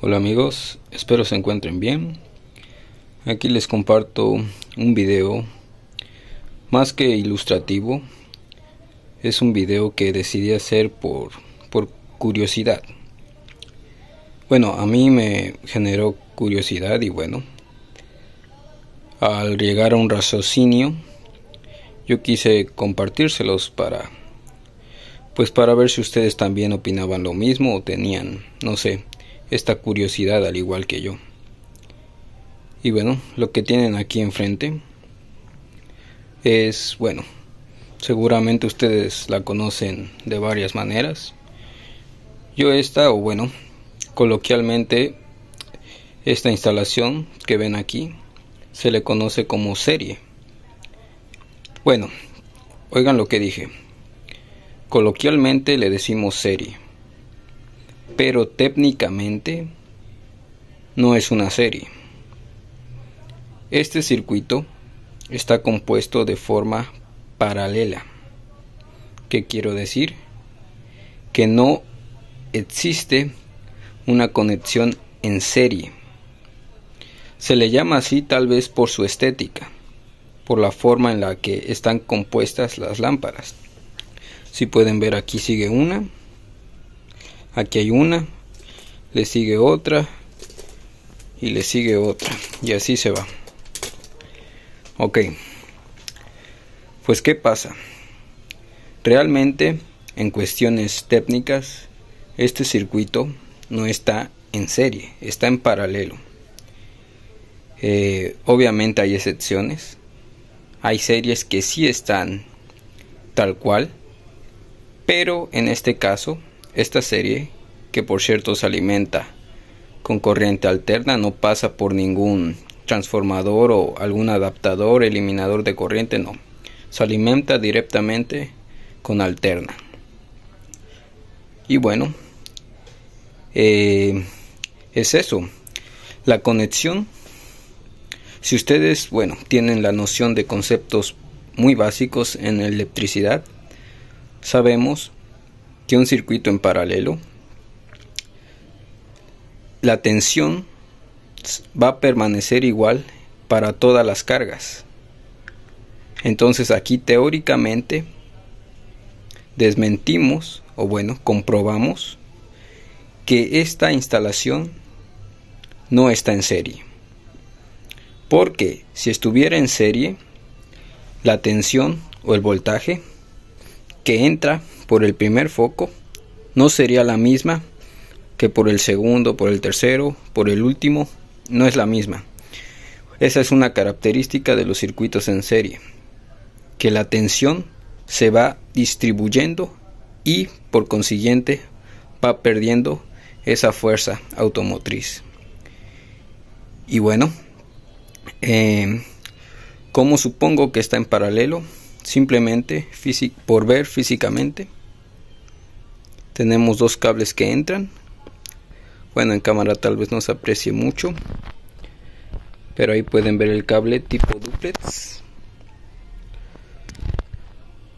Hola amigos, espero se encuentren bien. Aquí les comparto un video más que ilustrativo. Es un video que decidí hacer por, por curiosidad. Bueno, a mí me generó curiosidad y bueno, al llegar a un raciocinio, yo quise compartírselos para, pues para ver si ustedes también opinaban lo mismo o tenían, no sé, esta curiosidad al igual que yo. Y bueno, lo que tienen aquí enfrente es, bueno, seguramente ustedes la conocen de varias maneras. Yo esta, o bueno, coloquialmente, esta instalación que ven aquí se le conoce como serie. Bueno, oigan lo que dije. Coloquialmente le decimos serie pero técnicamente no es una serie. Este circuito está compuesto de forma paralela. ¿Qué quiero decir? Que no existe una conexión en serie. Se le llama así tal vez por su estética, por la forma en la que están compuestas las lámparas. Si pueden ver aquí sigue una, aquí hay una, le sigue otra y le sigue otra y así se va. Ok, pues ¿qué pasa? Realmente en cuestiones técnicas este circuito no está en serie, está en paralelo. Eh, obviamente hay excepciones, hay series que sí están tal cual, pero en este caso esta serie, que por cierto se alimenta con corriente alterna, no pasa por ningún transformador o algún adaptador, eliminador de corriente, no. Se alimenta directamente con alterna. Y bueno, eh, es eso. La conexión. Si ustedes, bueno, tienen la noción de conceptos muy básicos en electricidad, sabemos que un circuito en paralelo, la tensión va a permanecer igual para todas las cargas. Entonces aquí teóricamente desmentimos o bueno, comprobamos que esta instalación no está en serie. Porque si estuviera en serie, la tensión o el voltaje que entra por el primer foco no sería la misma que por el segundo, por el tercero, por el último, no es la misma. Esa es una característica de los circuitos en serie, que la tensión se va distribuyendo y por consiguiente va perdiendo esa fuerza automotriz. Y bueno, eh, como supongo que está en paralelo, simplemente por ver físicamente tenemos dos cables que entran bueno en cámara tal vez no se aprecie mucho pero ahí pueden ver el cable tipo duplex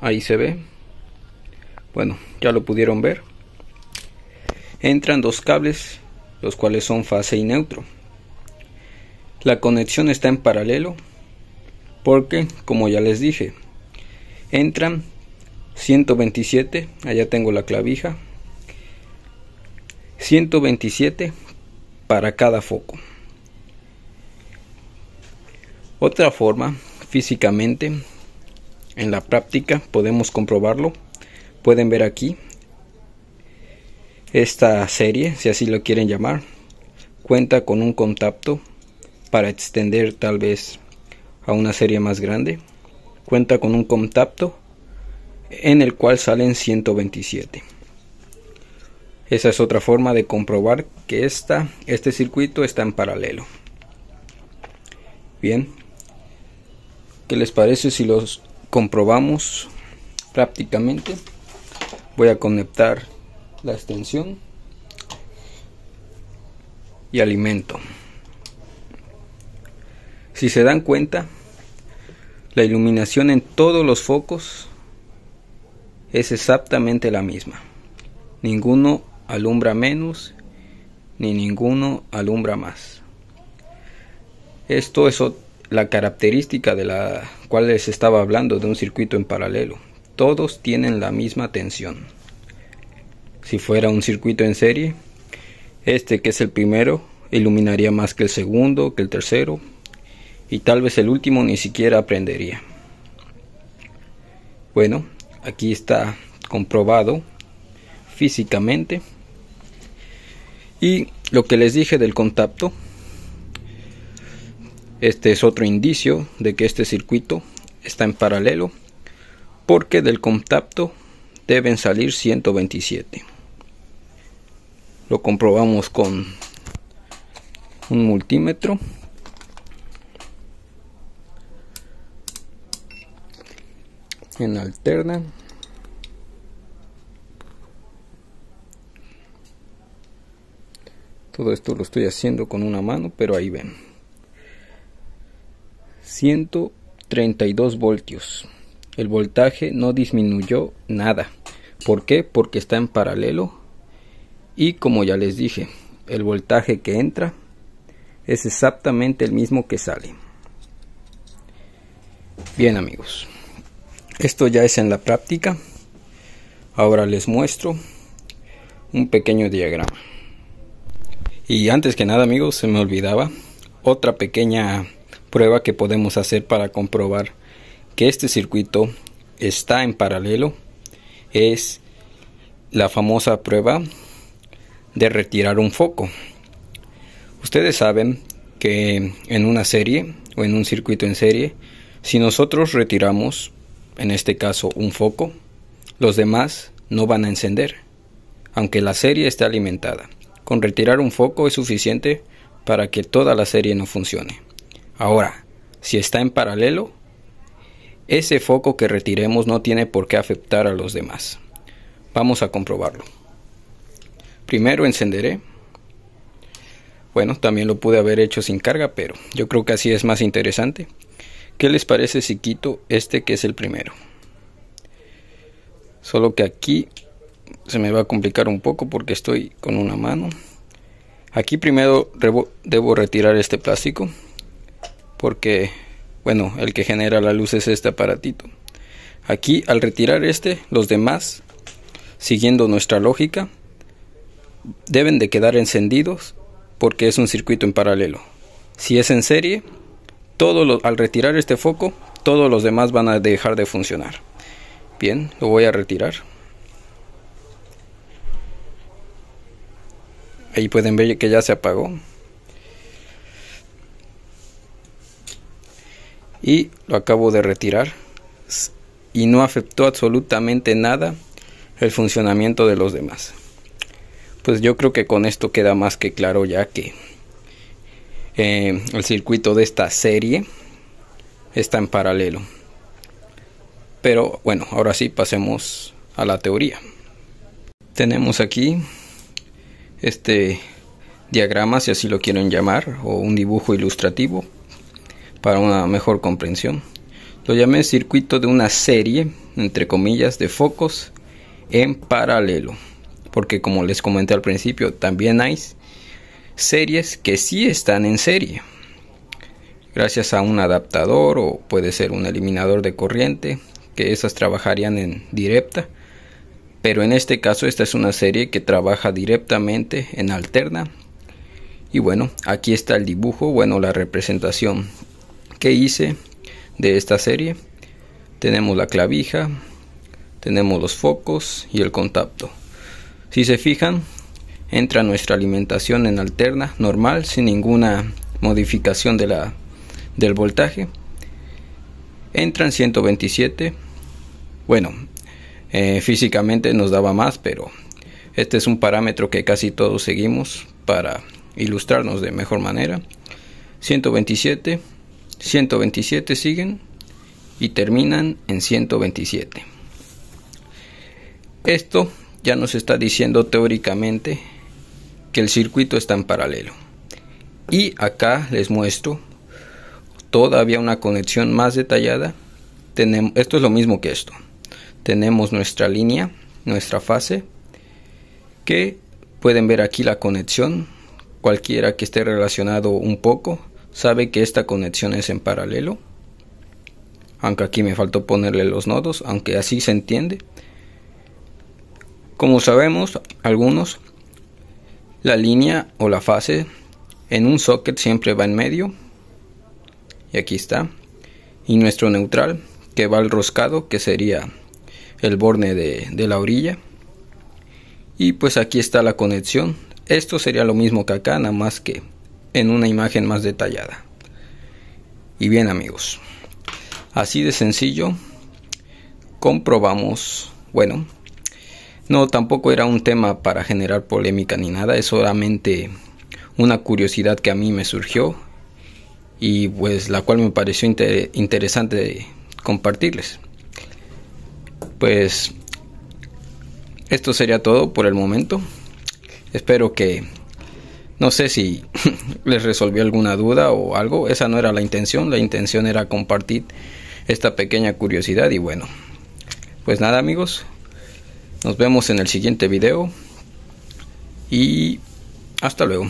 ahí se ve bueno ya lo pudieron ver entran dos cables los cuales son fase y neutro la conexión está en paralelo porque como ya les dije entran 127 allá tengo la clavija 127 para cada foco. Otra forma, físicamente, en la práctica podemos comprobarlo. Pueden ver aquí esta serie, si así lo quieren llamar, cuenta con un contacto para extender tal vez a una serie más grande. Cuenta con un contacto en el cual salen 127. Esa es otra forma de comprobar que este circuito está en paralelo. Bien, ¿qué les parece si los comprobamos prácticamente? Voy a conectar la extensión y alimento. Si se dan cuenta, la iluminación en todos los focos es exactamente la misma. Ninguno alumbra menos, ni ninguno alumbra más. Esto es la característica de la cual les estaba hablando de un circuito en paralelo. Todos tienen la misma tensión. Si fuera un circuito en serie, este que es el primero iluminaría más que el segundo, que el tercero, y tal vez el último ni siquiera aprendería. Bueno, aquí está comprobado físicamente y lo que les dije del contacto, este es otro indicio de que este circuito está en paralelo, porque del contacto deben salir 127. Lo comprobamos con un multímetro. En alterna. Todo esto lo estoy haciendo con una mano, pero ahí ven. 132 voltios. El voltaje no disminuyó nada. ¿Por qué? Porque está en paralelo. Y como ya les dije, el voltaje que entra es exactamente el mismo que sale. Bien amigos, esto ya es en la práctica. Ahora les muestro un pequeño diagrama. Y antes que nada, amigos, se me olvidaba otra pequeña prueba que podemos hacer para comprobar que este circuito está en paralelo es la famosa prueba de retirar un foco. Ustedes saben que en una serie o en un circuito en serie, si nosotros retiramos, en este caso, un foco, los demás no van a encender, aunque la serie esté alimentada. Con retirar un foco es suficiente para que toda la serie no funcione. Ahora, si está en paralelo, ese foco que retiremos no tiene por qué afectar a los demás. Vamos a comprobarlo. Primero encenderé. Bueno, también lo pude haber hecho sin carga, pero yo creo que así es más interesante. ¿Qué les parece si quito este que es el primero? Solo que aquí se me va a complicar un poco porque estoy con una mano aquí primero debo retirar este plástico porque bueno el que genera la luz es este aparatito aquí al retirar este los demás siguiendo nuestra lógica deben de quedar encendidos porque es un circuito en paralelo si es en serie todos al retirar este foco todos los demás van a dejar de funcionar bien lo voy a retirar Ahí pueden ver que ya se apagó. Y lo acabo de retirar. Y no afectó absolutamente nada el funcionamiento de los demás. Pues yo creo que con esto queda más que claro ya que eh, el circuito de esta serie está en paralelo. Pero bueno, ahora sí pasemos a la teoría. Tenemos aquí este diagrama, si así lo quieren llamar, o un dibujo ilustrativo para una mejor comprensión. Lo llamé circuito de una serie, entre comillas, de focos en paralelo. Porque como les comenté al principio, también hay series que sí están en serie. Gracias a un adaptador o puede ser un eliminador de corriente, que esas trabajarían en directa pero en este caso esta es una serie que trabaja directamente en alterna y bueno aquí está el dibujo bueno la representación que hice de esta serie tenemos la clavija tenemos los focos y el contacto si se fijan entra nuestra alimentación en alterna normal sin ninguna modificación de la, del voltaje entran 127 bueno eh, físicamente nos daba más, pero este es un parámetro que casi todos seguimos para ilustrarnos de mejor manera. 127, 127 siguen y terminan en 127. Esto ya nos está diciendo teóricamente que el circuito está en paralelo. Y acá les muestro todavía una conexión más detallada. Tenemos, esto es lo mismo que esto tenemos nuestra línea, nuestra fase, que pueden ver aquí la conexión. Cualquiera que esté relacionado un poco sabe que esta conexión es en paralelo. Aunque aquí me faltó ponerle los nodos, aunque así se entiende. Como sabemos, algunos, la línea o la fase en un socket siempre va en medio. Y aquí está. Y nuestro neutral que va al roscado que sería el borne de, de la orilla y pues aquí está la conexión esto sería lo mismo que acá nada más que en una imagen más detallada y bien amigos así de sencillo comprobamos bueno no tampoco era un tema para generar polémica ni nada es solamente una curiosidad que a mí me surgió y pues la cual me pareció interesante compartirles pues esto sería todo por el momento. Espero que no sé si les resolvió alguna duda o algo. Esa no era la intención. La intención era compartir esta pequeña curiosidad. Y bueno, pues nada amigos. Nos vemos en el siguiente video. Y hasta luego.